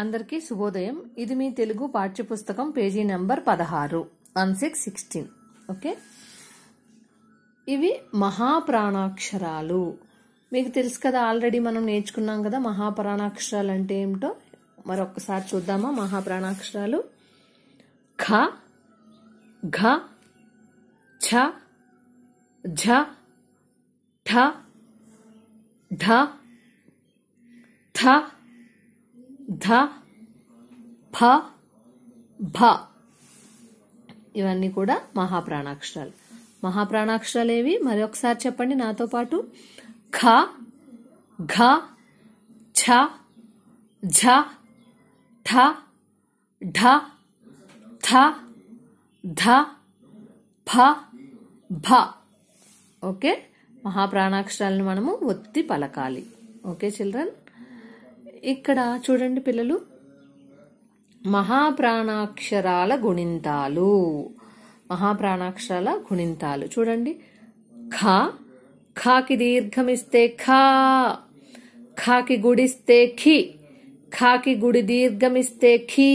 అందరికీ శుభోదయం ఇది మీ తెలుగు పాఠ్యపుస్తకం పేజీ నెంబర్ పదహారు వన్ సిక్స్ సిక్స్టీన్ ఓకే ఇవి మహాప్రాణాక్షరాలు మీకు తెలుసు కదా ఆల్రెడీ మనం నేర్చుకున్నాం కదా మహాప్రాణాక్షరాలు అంటే ఏమిటో మరొకసారి చూద్దామా మహాప్రాణాక్షరాలు ఖ ఘ ఛ ఝ ఠ ఢ థ ధ ఫ భ ఇవన్నీ కూడా మహాప్రాణాక్షరాలు మహాప్రాణాక్షరాలు ఏవి మరొకసారి చెప్పండి నాతో పాటు ఖ ఘ ఛ ఝ ఠ ఢ థ ధ ఫ భ ఓకే మహాప్రాణాక్షరాలను మనము ఒత్తి పలకాలి ఓకే చిల్డ్రన్ ఇక్కడ చూడండి పిల్లలు మహాప్రాణాక్షరాల గుణింతాలు మహాప్రాణాక్షరాల గుణింతాలు చూడండి ఖా ఖాకి దీర్ఘమిస్తే ఖా ఖాకి గుడిస్తే ఖి ఖాకి గుడి దీర్ఘమిస్తే ఖీ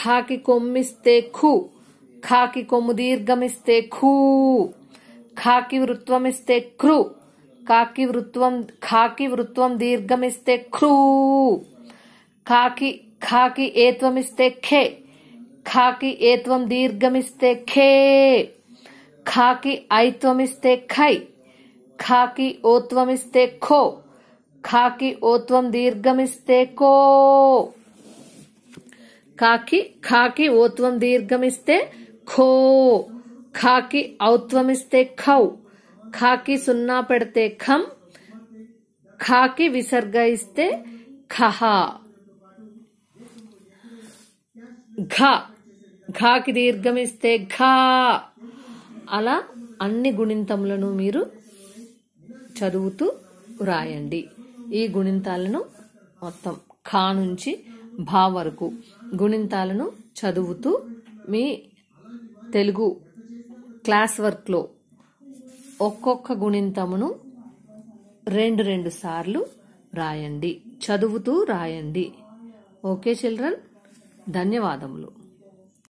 ఖాకి కొమ్మిస్తే ఖు ఖాకి కొమ్ము దీర్ఘమిస్తే ఖూ ఖాకి వృత్వమిస్తే క్రు కాకి వృత్వం ఖాకి వృత్వం దీర్ఘమిస్తే ఖ్లూ ఖాకి ఖాకి ఏత్వమిస్తే ఖే ఖాకి ఏత్వం దీర్ఘమిస్తే ఖే ఖాకి ఐత్వమిస్తే ఖై ఖాకి ఓత్వమిస్తే ఖో ఖాకి ఓత్వం దీర్ఘమిస్తే కో ఖాకి ఖాకి ఓత్వం దీర్ఘమిస్తే ఖో ఖాకి ఔత్వమిస్తే ఖౌ ఖాకి సున్నా పెడితే ఖం ఖాకి విసర్గ ఇస్తే ఖహ ఘ ఘాకి దీర్ఘం ఇస్తే ఘా అలా అన్ని గుణింతములను మీరు చదువుతూ రాయండి ఈ గుణింతాలను మొత్తం ఖా నుంచి భా వరకు గుణింతాలను చదువుతూ మీ తెలుగు క్లాస్ వర్క్లో ఒక్కొక్క గుణింతమును రెండు రెండు సార్లు రాయండి చదువుతూ రాయండి ఓకే చిల్డ్రన్ ధన్యవాదములు